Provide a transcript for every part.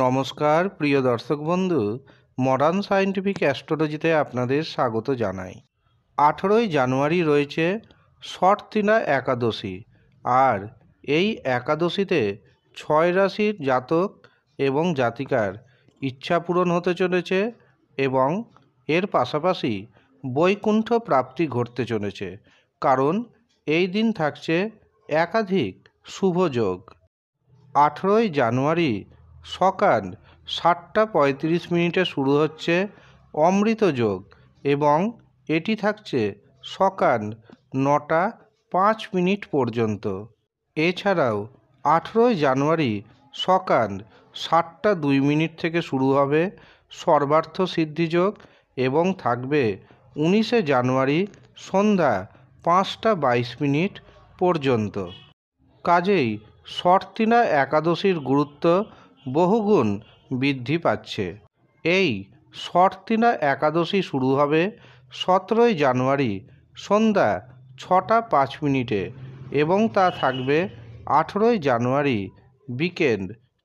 নমস্কার প্রিয় দর্শক বন্ধু মডার্ন সায়েন্টিফিক অ্যাস্ট্রোলজিতে আপনাদের স্বাগত জানাই আঠেরোই জানুয়ারি রয়েছে শর্তিনা একাদশী আর এই একাদশীতে ছয় রাশির জাতক এবং জাতিকার ইচ্ছা পূরণ হতে চলেছে এবং এর পাশাপাশি বৈকুণ্ঠ প্রাপ্তি ঘটতে চলেছে কারণ এই দিন থাকছে একাধিক শুভযোগ আঠেরোই জানুয়ারি সকাল সাতটা পঁয়ত্রিশ মিনিটে শুরু হচ্ছে অমৃত যোগ এবং এটি থাকছে সকাল নটা পাঁচ মিনিট পর্যন্ত এছাড়াও আঠেরোই জানুয়ারি সকাল সাতটা দুই মিনিট থেকে শুরু হবে সর্বার্থ সিদ্ধিযোগ এবং থাকবে উনিশে জানুয়ারি সন্ধ্যা পাঁচটা বাইশ মিনিট পর্যন্ত কাজেই শর্তিনা একাদশীর গুরুত্ব বহুগুণ বৃদ্ধি পাচ্ছে এই শর্তিনা একাদশী শুরু হবে সতেরোই জানুয়ারি সন্ধ্যা ছটা পাঁচ মিনিটে এবং তা থাকবে আঠেরোই জানুয়ারি বিকেল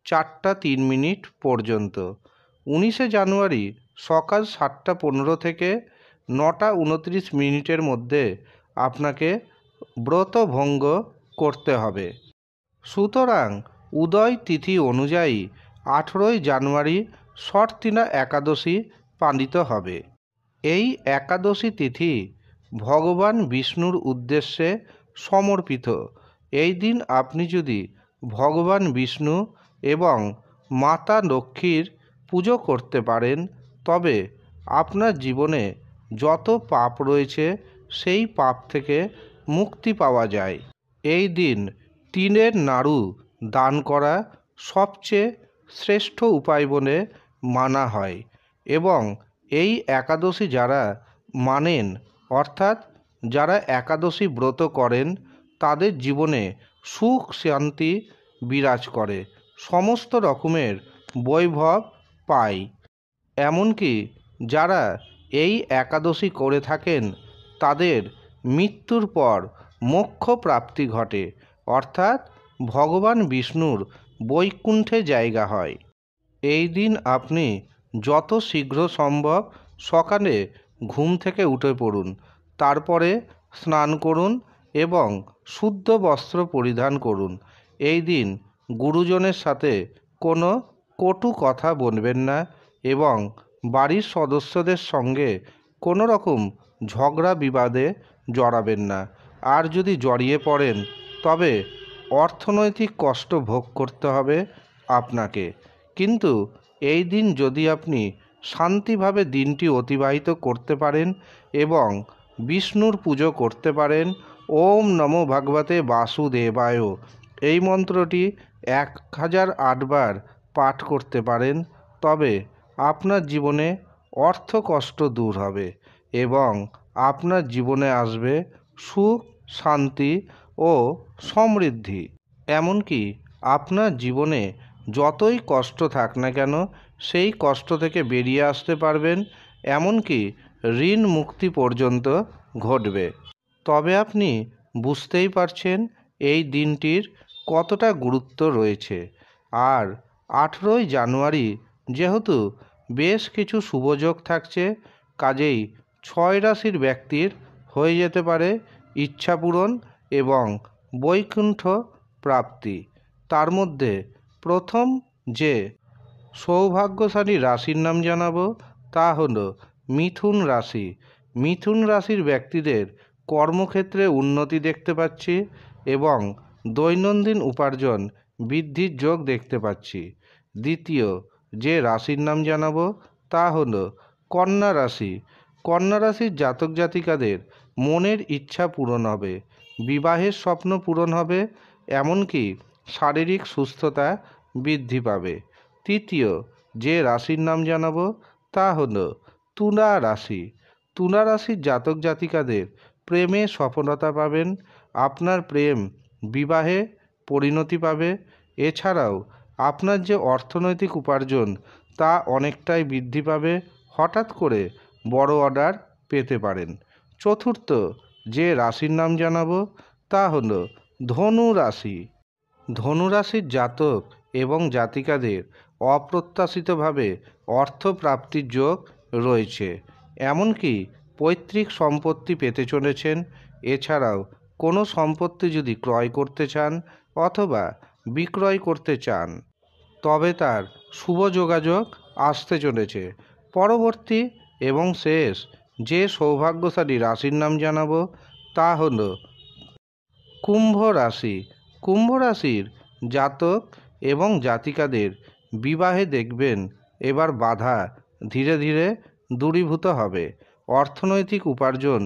চারটা তিন মিনিট পর্যন্ত উনিশে জানুয়ারি সকাল সাতটা পনেরো থেকে নটা উনত্রিশ মিনিটের মধ্যে আপনাকে ব্রতভঙ্গ করতে হবে সুতরাং উদয় তিথি অনুযায়ী আঠেরোই জানুয়ারি ষটতিনা একাদশী পালিত হবে এই একাদশী তিথি ভগবান বিষ্ণুর উদ্দেশ্যে সমর্পিত এই দিন আপনি যদি ভগবান বিষ্ণু এবং মাতা লক্ষ্মীর পুজো করতে পারেন তবে আপনার জীবনে যত পাপ রয়েছে সেই পাপ থেকে মুক্তি পাওয়া যায় এই দিন তিনের নাড়ু দান করা সবচেয়ে শ্রেষ্ঠ উপায় বলে মানা হয় এবং এই একাদশী যারা মানেন অর্থাৎ যারা একাদশী ব্রত করেন তাদের জীবনে সুখ শান্তি বিরাজ করে সমস্ত রকমের বৈভব পায় এমনকি যারা এই একাদশী করে থাকেন তাদের মৃত্যুর পর মোক্ষ প্রাপ্তি ঘটে অর্থাৎ ভগবান বিষ্ণুর বৈকুণ্ঠে জায়গা হয় এই দিন আপনি যত শীঘ্র সম্ভব সকালে ঘুম থেকে উঠে পড়ুন তারপরে স্নান করুন এবং শুদ্ধ বস্ত্র পরিধান করুন এই দিন গুরুজনের সাথে কোনো কটু কথা বলবেন না এবং বাড়ির সদস্যদের সঙ্গে কোনো রকম ঝগড়া বিবাদে জড়াবেন না আর যদি জড়িয়ে পড়েন তবে অর্থনৈতিক কষ্ট ভোগ করতে হবে আপনাকে কিন্তু এই দিন যদি আপনি শান্তিভাবে দিনটি অতিবাহিত করতে পারেন এবং বিষ্ণুর পুজো করতে পারেন ওম নমো ভাগবতে বাসুদেবায় এই মন্ত্রটি এক হাজার আটবার পাঠ করতে পারেন তবে আপনার জীবনে অর্থ কষ্ট দূর হবে এবং আপনার জীবনে আসবে সুখ শান্তি ও সমৃদ্ধি এমনকি আপনার জীবনে যতই কষ্ট থাক না কেন সেই কষ্ট থেকে বেরিয়ে আসতে পারবেন এমনকি ঋণ মুক্তি পর্যন্ত ঘটবে তবে আপনি বুঝতেই পারছেন এই দিনটির কতটা গুরুত্ব রয়েছে আর আঠেরোই জানুয়ারি যেহেতু বেশ কিছু শুভযোগ থাকছে কাজেই ছয় রাশির ব্যক্তির হয়ে যেতে পারে ইচ্ছাপূরণ এবং বৈকুণ্ঠ প্রাপ্তি তার মধ্যে প্রথম যে সৌভাগ্যশালী রাশির নাম জানাবো তা হলো মিথুন রাশি মিথুন রাশির ব্যক্তিদের কর্মক্ষেত্রে উন্নতি দেখতে পাচ্ছি এবং দৈনন্দিন উপার্জন বৃদ্ধির যোগ দেখতে পাচ্ছি দ্বিতীয় যে রাশির নাম জানাবো তা হলো কন্যা রাশি কন্যা রাশির জাতক জাতিকাদের মনের ইচ্ছা পূরণ হবে বিবাহের স্বপ্ন পূরণ হবে এমনকি শারীরিক সুস্থতা বৃদ্ধি পাবে তৃতীয় যে রাশির নাম জানাবো তা হলো তুলা রাশি তুলা রাশির জাতক জাতিকাদের প্রেমে সফলতা পাবেন আপনার প্রেম বিবাহে পরিণতি পাবে এছাড়াও আপনার যে অর্থনৈতিক উপার্জন তা অনেকটাই বৃদ্ধি পাবে হঠাৎ করে বড় অর্ডার পেতে পারেন চতুর্থ যে রাশির নাম জানাবো তা হলো ধনু রাশি ধনু রাশির জাতক এবং জাতিকাদের অপ্রত্যাশিতভাবে অর্থপ্রাপ্তির যোগ রয়েছে এমনকি পৈতৃক সম্পত্তি পেতে চলেছেন এছাড়াও কোনো সম্পত্তি যদি ক্রয় করতে চান অথবা বিক্রয় করতে চান তবে তার শুভ যোগাযোগ আসতে চলেছে পরবর্তী এবং শেষ যে সৌভাগ্যশালী রাশির নাম জানাব তা হল কুম্ভ রাশি কুম্ভ রাশির জাতক এবং জাতিকাদের বিবাহে দেখবেন এবার বাধা ধীরে ধীরে দূরীভূত হবে অর্থনৈতিক উপার্জন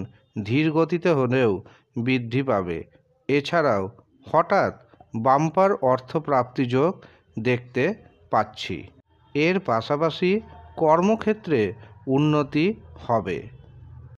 ধীর গতিতে হলেও বৃদ্ধি পাবে এছাড়াও হঠাৎ বাম্পার অর্থপ্রাপ্তি যোগ দেখতে পাচ্ছি এর পাশাপাশি কর্মক্ষেত্রে উন্নতি হবে